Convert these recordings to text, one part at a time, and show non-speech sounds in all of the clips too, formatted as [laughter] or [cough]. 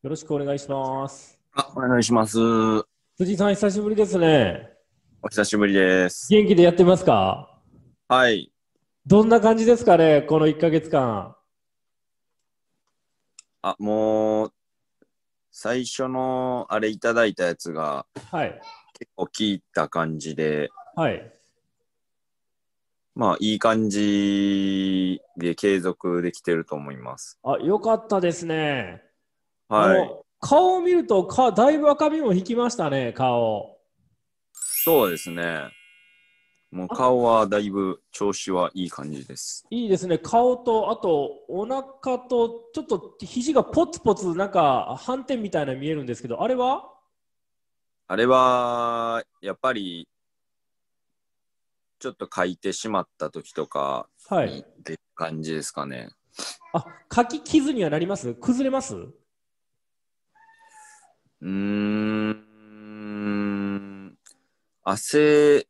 よろしくお願いします。あ、お願いします。辻さん、久しぶりですね。お久しぶりです。元気でやってますかはい。どんな感じですかね、この1か月間。あ、もう、最初のあれいただいたやつが、はい。結構効いた感じで、はい。まあ、いい感じで継続できてると思います。あ、よかったですね。はい。顔を見るとか、だいぶ赤みも引きましたね、顔。そうですね。もう顔はだいぶ調子はいい感じです。いいですね。顔と、あとお腹と、ちょっと肘がポツポツ、なんか斑点みたいな見えるんですけど、あれはあれは、やっぱり、ちょっと書いてしまった時とか、はい。って感じですかね。あ、書き傷にはなります崩れますうん、汗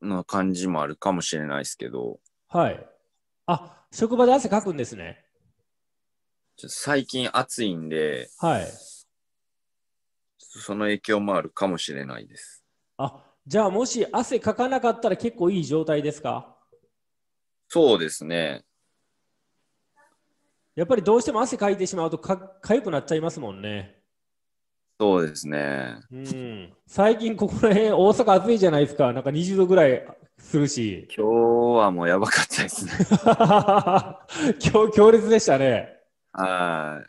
の感じもあるかもしれないですけど。はい。あ、職場で汗かくんですね。最近暑いんで、はい。その影響もあるかもしれないです。あ、じゃあもし汗かかなかったら結構いい状態ですかそうですね。やっぱりどうしても汗かいてしまうとかかゆくなっちゃいますもんね。そうですね。うん、最近ここら辺、大阪暑いじゃないですか。なんか20度ぐらいするし。今日はもうやばかったですね。[laughs] 今日、強烈でしたね。は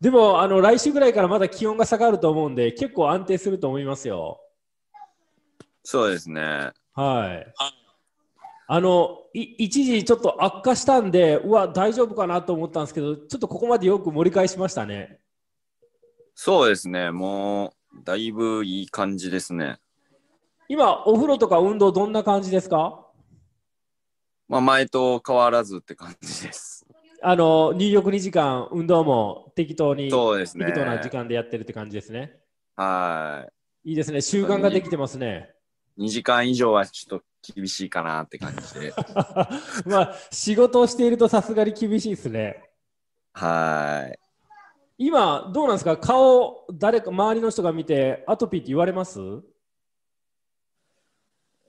い。でも、あの、来週ぐらいからまだ気温が下がると思うんで、結構安定すると思いますよ。そうですね。はい。あの一時ちょっと悪化したんで、うわ、大丈夫かなと思ったんですけど、ちょっとここまでよく盛り返しましたね。そうですね、もうだいぶいい感じですね。今、お風呂とか運動、どんな感じですかまあ、前と変わらずって感じです。あの入浴2時間、運動も適当に、そうですね、適当な時間でやってるって感じですね。はい。いいですね、習慣ができてますね。2時間以上はちょっと厳しいかなって感じで。[laughs] まあ、仕事をしているとさすがに厳しいですね。はい。今、どうなんですか顔、誰か、周りの人が見て、アトピーって言われます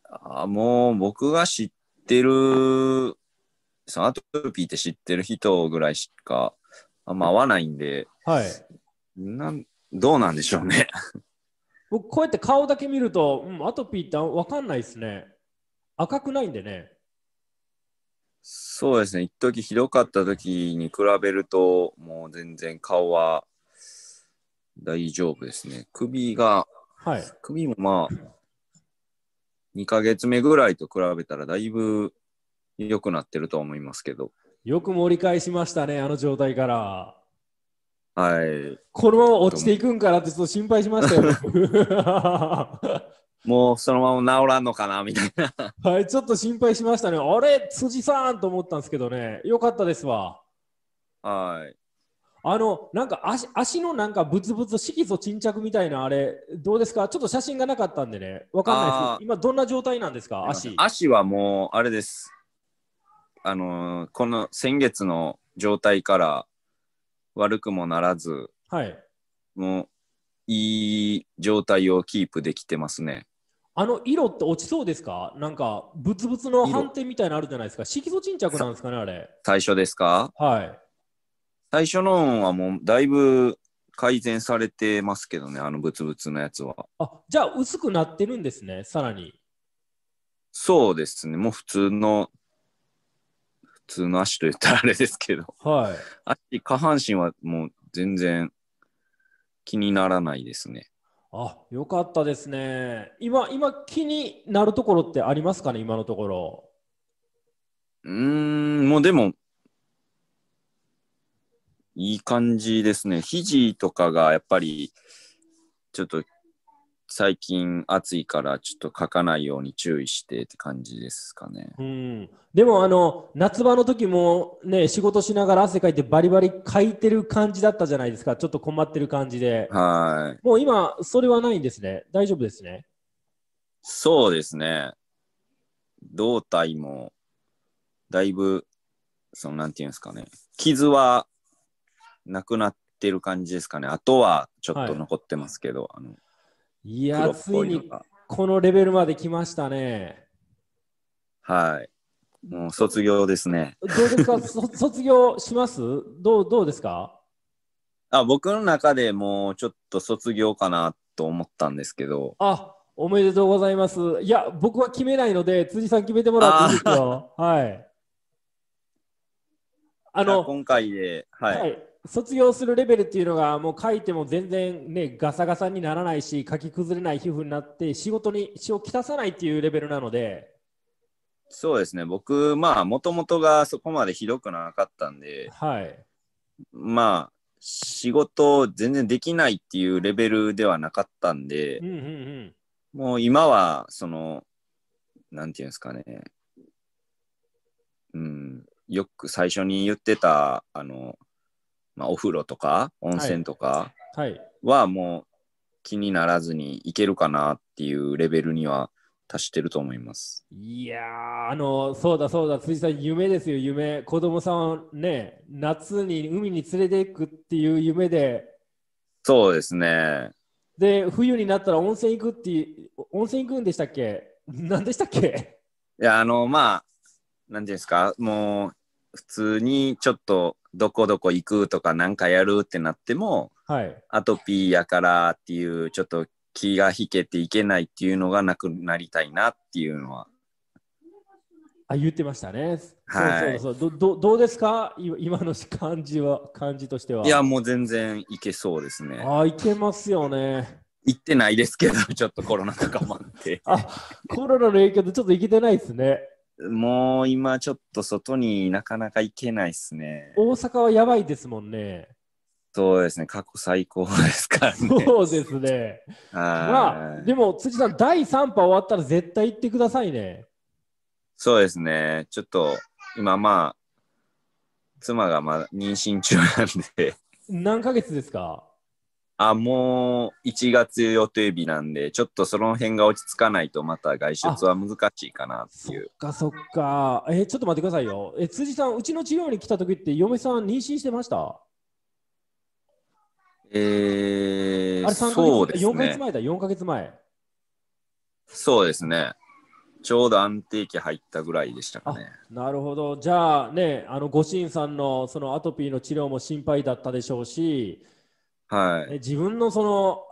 あもう、僕が知ってる、そのアトピーって知ってる人ぐらいしか、あんま合わないんで、はい。なんどうなんでしょうね僕、こうやって顔だけ見ると、うん、アトピーって分かんないですね。赤くないんでね。そうですね、一時ひどかった時に比べると、もう全然顔は大丈夫ですね。首が、はい、首もまあ、2ヶ月目ぐらいと比べたらだいぶ良くなってると思いますけど。よく盛り返しましたね、あの状態から。はい。このまま落ちていくんかなってちょっと心配しましたよ。[laughs] もうそのまま治らんのかなみたいな。[laughs] はい、ちょっと心配しましたね。あれ、辻さんと思ったんですけどね、よかったですわ。はい。あの、なんか足足のなんかブツブツ、色素沈着みたいなあれ、どうですかちょっと写真がなかったんでね、わかんないです今どんな状態なんですか足。足はもう、あれです。あのー、この先月の状態から悪くもならず、はい。もう、いい状態をキープできてますね。あの色って落ちそうですかなんか、ブツブツの斑点みたいなのあるじゃないですか。色素沈着なんですかね、あれ。最初ですかはい。最初のはもう、だいぶ改善されてますけどね、あのブツブツのやつは。あ、じゃあ薄くなってるんですね、さらに。そうですね、もう普通の、普通の足と言ったらあれですけど。はい。足、下半身はもう全然気にならないですね。あ、よかったですね。今、今気になるところってありますかね、今のところ。うーん、もうでも、いい感じですね。肘とかがやっぱり、ちょっと最近暑いからちょっと書かないように注意してって感じですかね。うん、でもあの夏場の時もね仕事しながら汗かいてバリバリ書いてる感じだったじゃないですかちょっと困ってる感じで。はいもう今それはないんですね大丈夫ですね。そうですね。胴体もだいぶそのなんていうんですかね傷はなくなってる感じですかねあとはちょっと残ってますけど。はい、あのいや、ついにこのレベルまで来ましたね。はい。もう卒業ですね。どうですか [laughs] 卒業しますどうどうですかあ僕の中でもうちょっと卒業かなと思ったんですけど。あおめでとうございます。いや、僕は決めないので、辻さん決めてもらっていいですか [laughs] はい。あの、今回で、はい、はい卒業するレベルっていうのがもう書いても全然ねガサガサにならないし書き崩れない皮膚になって仕事に一をきたさないっていうレベルなのでそうですね僕まあもともとがそこまでひどくなかったんで、はい、まあ仕事全然できないっていうレベルではなかったんで、うんうんうん、もう今はそのなんていうんですかねうんよく最初に言ってたあのまあ、お風呂とか温泉とかはもう気にならずに行けるかなっていうレベルには達してると思います。いやあのそうだそうだ、辻さん、夢ですよ、夢。子供さんね、夏に海に連れていくっていう夢で。そうですね。で、冬になったら温泉行くって温泉行くんでしたっけ何でしたっけいや、あの、まあ、なんていうんですか、もう、普通にちょっとどこどこ行くとか何かやるってなっても、はい、アトピーやからっていうちょっと気が引けていけないっていうのがなくなりたいなっていうのは。あ言ってましたね。はい、そうそうそうどどうですか今の感じは感じとしては。いやもう全然いけそうですね。あいけますよね。行ってないですけどちょっとコロナとかもあって。あコロナの影響でちょっと行けてないですね。もう今ちょっと外になかなか行けないですね。大阪はやばいですもんね。そうですね、過去最高ですからね。[laughs] そうですね。まあ、でも辻さん、第3波終わったら絶対行ってくださいね。そうですね、ちょっと今まあ、妻がまだ妊娠中なんで。何ヶ月ですかあ、もう1月予定日なんで、ちょっとその辺が落ち着かないと、また外出は難しいかなっていう。そっかそっか。えー、ちょっと待ってくださいよ。えー、辻さん、うちの治療に来た時って、嫁さん妊娠してましたえー、あれそうですね。4ヶ月前だ、4ヶ月前。そうですね。ちょうど安定期入ったぐらいでしたかね。なるほど。じゃあね、あの、ごしんさんのそのアトピーの治療も心配だったでしょうし、はい、自分のその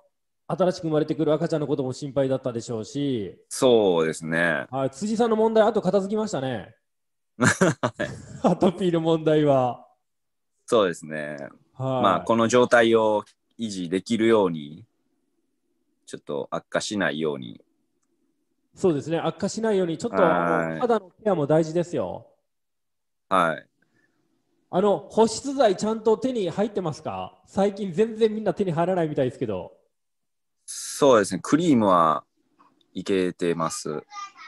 新しく生まれてくる赤ちゃんのことも心配だったでしょうし、そうですね。辻さんの問題、あと片付きましたね。[laughs] アトピーの問題は。そうですね。はいまあ、この状態を維持できるように、ちょっと悪化しないように。そうですね、悪化しないように、ちょっと肌のケアも大事ですよ。はい。あの保湿剤ちゃんと手に入ってますか最近全然みんな手に入らないみたいですけどそうですねクリームはいけてます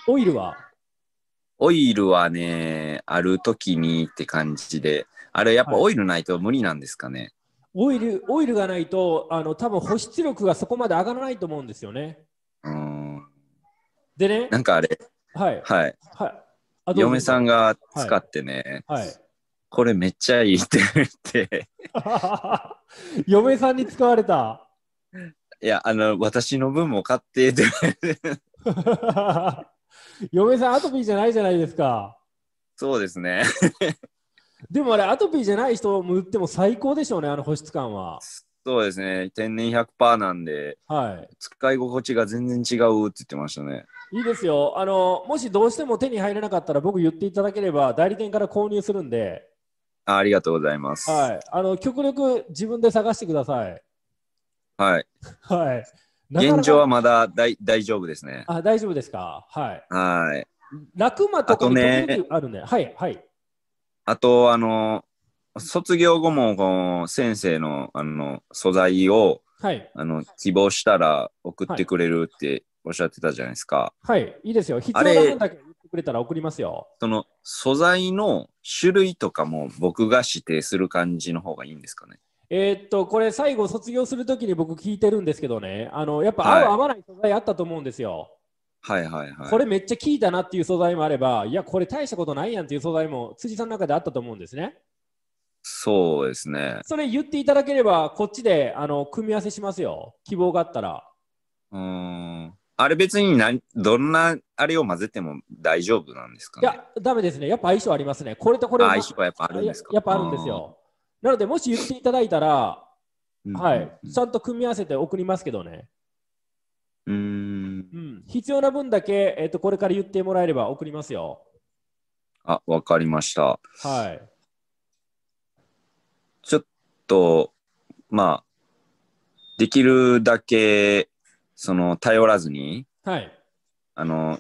オイルはオイルはねある時にって感じであれやっぱオイルないと無理なんですかね、はい、オイルオイルがないとあの多分保湿力がそこまで上がらないと思うんですよねうんでねなんかあれはいはい、はい、嫁さんが使ってね、はい、はいこれめっちゃいいって言って [laughs] 嫁さんに使われた。いや、あの、私の分も買ってって [laughs] 嫁さん、アトピーじゃないじゃないですか。そうですね。でもあれ、アトピーじゃない人も売っても最高でしょうね、あの保湿感は。そうですね、天然100%なんで、はい、使い心地が全然違うって言ってましたね。いいですよあの、もしどうしても手に入らなかったら、僕言っていただければ、代理店から購入するんで。ありがとうございます。はい。あの、極力自分で探してください。はい。はい。現状はまだ大大丈夫ですね。あ、大丈夫ですか。はい。はい。楽間とかにね、あるね。はい、はい。あと、あの、卒業後もこの先生のあの素材を、はい、あの希望したら送ってくれるっておっしゃってたじゃないですか。はい、いいですよ。必要な分だけ送ってくれたら送りますよ。その素材の種類とかも僕が指定する感じの方がいいんですかねえー、っと、これ最後卒業するときに僕聞いてるんですけどね、あの、やっぱ合う合わない素材あったと思うんですよ。はいはいはい。これめっちゃ効いたなっていう素材もあれば、いや、これ大したことないやんっていう素材も辻さんの中であったと思うんですね。そうですね。それ言っていただければ、こっちで、あの、組み合わせしますよ。希望があったら。うん。あれ別に何、どんなあれを混ぜても大丈夫なんですか、ね、いや、だめですね。やっぱ相性ありますね。これとこれは。相性はやっぱあるんですかやっぱあるんですよ。なので、もし言っていただいたら、はい、ちゃんと組み合わせて送りますけどね。うんうん、必要な分だけ、えっとこれから言ってもらえれば送りますよ。あ、わかりました。はい。ちょっと、まあ、できるだけその頼らずに、はい、あの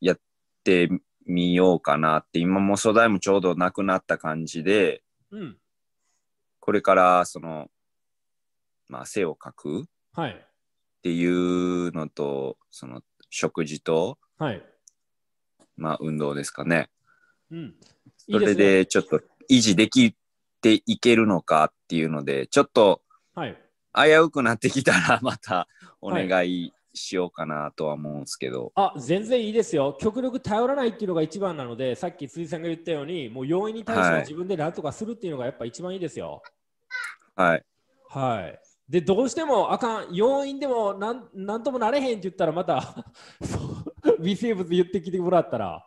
やってみようかなって今も素材もちょうどなくなった感じで、うん、これからその、まあ、汗をかくっていうのと、はい、その食事と、はい、まあ運動ですかね。うん、いいねそれでちょっと維持できていけるのかっていうのでちょっと、はい、危うくなってきたらまたお願いしようかなとは思うんですけど、はい、あ全然いいですよ極力頼らないっていうのが一番なのでさっき辻さんが言ったようにもう要因に対して自分で何とかするっていうのがやっぱ一番いいですよはいはいでどうしてもあかん要因でもなんなんともなれへんって言ったらまた [laughs] 微生物言ってきてもらったら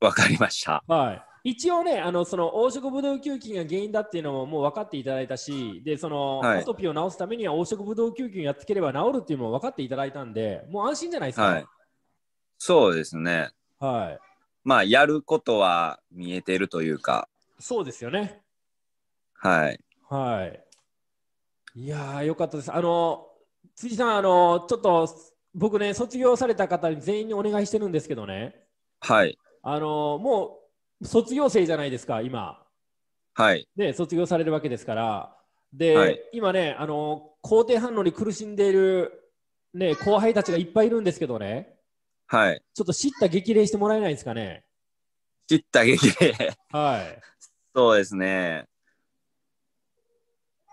わかりましたはい一応ね、あのその黄色ブドウ球菌が原因だっていうのももう分かっていただいたし、でその、はい、トピーを治すためには黄色ブドウ球菌やっつければ治るっていうのも分かっていただいたんで、もう安心じゃないですか。はい、そうですね。はい。まあ、やることは見えてるというか。そうですよね。はい。はい。いやー、よかったです。あの、辻さん、あの、ちょっと、僕ね、卒業された方に全員にお願いしてるんですけどね。はい。あの、もう、卒業生じゃないですか、今。はい。ね、卒業されるわけですから。で、はい、今ね、あの、肯定反応に苦しんでいる、ね、後輩たちがいっぱいいるんですけどね。はい。ちょっと叱咤激励してもらえないですかね。叱咤激励はい。そうですね。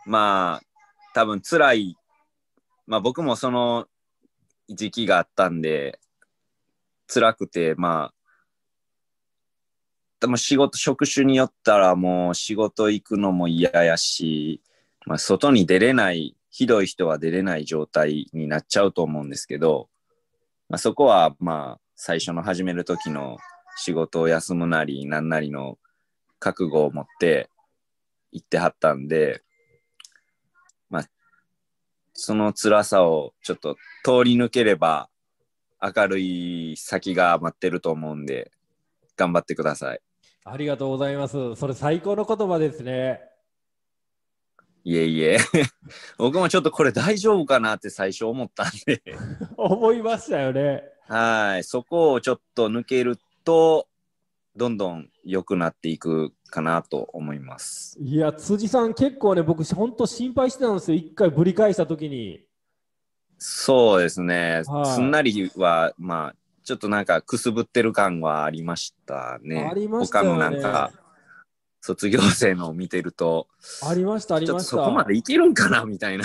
まあ、多分辛い。まあ僕もその時期があったんで、辛くて、まあ、ったも仕事、職種によったらもう仕事行くのも嫌やし、まあ、外に出れない、ひどい人は出れない状態になっちゃうと思うんですけど、まあ、そこはまあ最初の始める時の仕事を休むなりなんなりの覚悟を持って行ってはったんで、まあ、その辛さをちょっと通り抜ければ明るい先が待ってると思うんで頑張ってください。ありがとうございます。それ最高の言葉ですね。いえいえ、[laughs] 僕もちょっとこれ大丈夫かなって最初思ったんで [laughs] 思いましたよね。はい、そこをちょっと抜けると、どんどん良くなっていくかなと思います。いや、辻さん、結構ね、僕、本当心配してたんですよ、一回ぶり返したときに。そうですね、すんなりは、まあ、ちょっとなんかくすぶってる感はありましたね。ありました、ね、他のなんか、卒業生のを見てると、ありました、ありました。そこまでいけるんかなみたいな。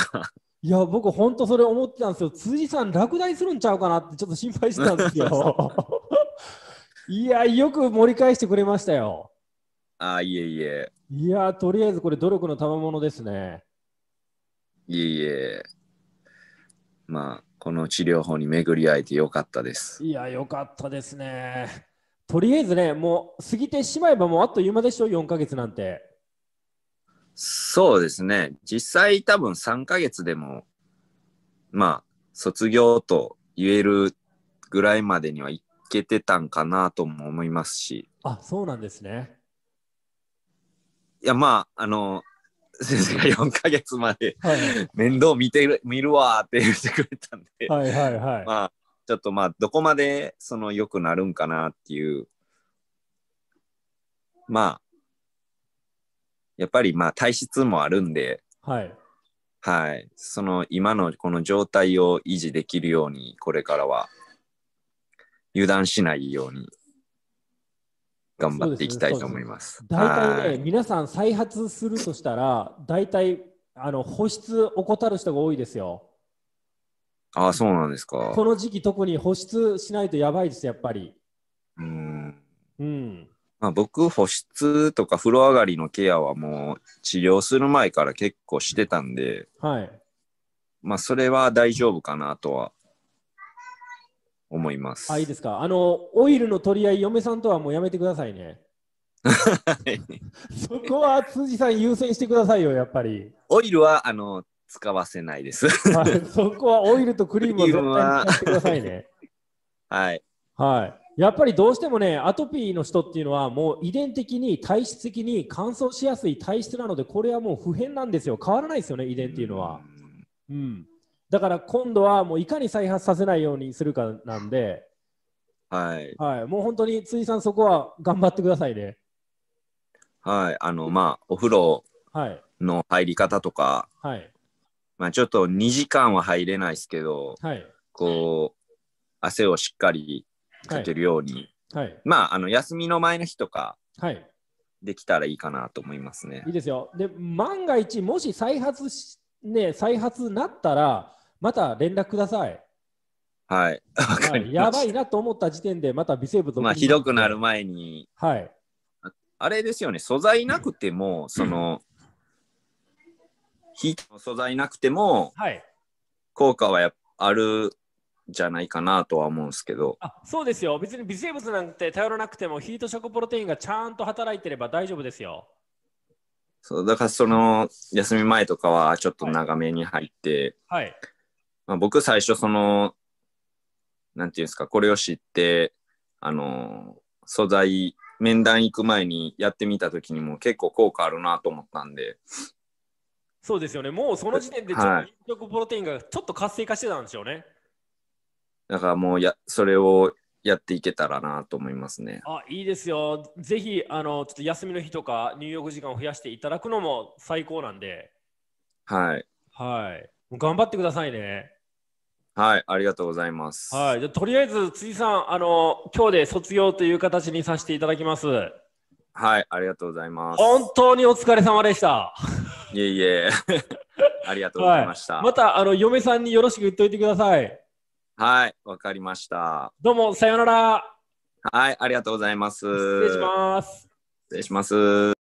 いや、僕、本当それ思ってたんですよ。辻さん、落第するんちゃうかなって、ちょっと心配してたんですよ。[laughs] いや、よく盛り返してくれましたよ。あいえいえ。いや、とりあえずこれ、努力の賜物ですね。いえいえ。まあ、この治療法に巡り合えてよかったです。いや、よかったですね。とりあえずね、もう過ぎてしまえばもうあっという間でしょ、4ヶ月なんて。そうですね。実際多分3ヶ月でも、まあ、卒業と言えるぐらいまでにはいけてたんかなとも思いますし。あ、そうなんですね。いや、まあ、あの、先生が4か月まで、はい、面倒見てる見るわって言ってくれたんで、はいはいはいまあ、ちょっとまあどこまでその良くなるんかなっていうまあやっぱりまあ体質もあるんで、はい、はい、その今のこの状態を維持できるようにこれからは油断しないように頑張っていきたいと思います。大体ね、皆さん再発するとしたら、大体あの保湿怠る人が多いですよ。ああ、そうなんですか。この時期特に保湿しないとやばいです、やっぱり。うん。うん。まあ、僕、保湿とか風呂上がりのケアはもう治療する前から結構してたんで、はい。まあ、それは大丈夫かなとは思います。あ、いいですか。あの、オイルの取り合い、嫁さんとはもうやめてくださいね。[laughs] そこは辻さん優先してくださいよ、やっぱり。オイルは、あの、使わせないです。[laughs] そこはオイルとクリームを使ってくださいね。はい。はい。やっぱりどうしてもね、アトピーの人っていうのは、もう遺伝的に体質的に乾燥しやすい体質なので、これはもう不変なんですよ。変わらないですよね、遺伝っていうのは。うんだから今度はもういかに再発させないようにするかなんで、はい。はい、もう本当に辻さん、そこは頑張ってくださいね。はい、あの、まあ、お風呂の入り方とか、はい、まあ、ちょっと2時間は入れないですけど、はい、こう、汗をしっかりかけるように、はい、まあ、あの、休みの前の日とか、できたらいいかなと思いますね。いいですよ。で、万が一、もし再発し、ね、再発なったら、また連絡ください。はい。やばいなと思った時点で、また微生物まあ、ひどくなる前に。はい。あれですよね、素材なくても、その、素材なくても、はい、効果はやあるじゃないかなとは思うんですけどあそうですよ別に微生物なんて頼らなくてもヒート食プロテインがちゃんと働いてれば大丈夫ですよそうだからその休み前とかはちょっと長めに入って、はい、はい、まあ、僕最初その、なんていうんですか、これを知って、あの、素材、面談行く前にやってみた時にも結構効果あるなと思ったんで。そうですよね。もうその時点でちょっと、はい、プロテインがちょっと活性化してたんでしょうね。だからもうや、それをやっていけたらなと思いますね。あいいですよ。ぜひあのちょっと休みの日とか入浴時間を増やしていただくのも最高なんで。はい。はい。頑張ってくださいね。はい、ありがとうございます。はい、じゃとりあえず辻さん、あの今日で卒業という形にさせていただきます。はい、ありがとうございます。本当にお疲れ様でした。いえいえ、[laughs] ありがとうございました。はい、またあの嫁さんによろしく言っといてください。はい、わかりました。どうもさようなら。はい、ありがとうございます。失礼します。失礼します。